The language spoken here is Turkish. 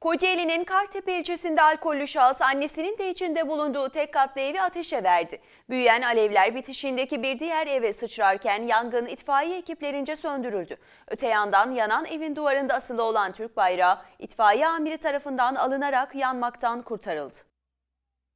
Kocaeli'nin Kartepe ilçesinde alkollü şahıs annesinin de içinde bulunduğu tek katlı evi ateşe verdi. Büyüyen alevler bitişindeki bir diğer eve sıçrarken yangın itfaiye ekiplerince söndürüldü. Öte yandan yanan evin duvarında asılı olan Türk bayrağı itfaiye amiri tarafından alınarak yanmaktan kurtarıldı.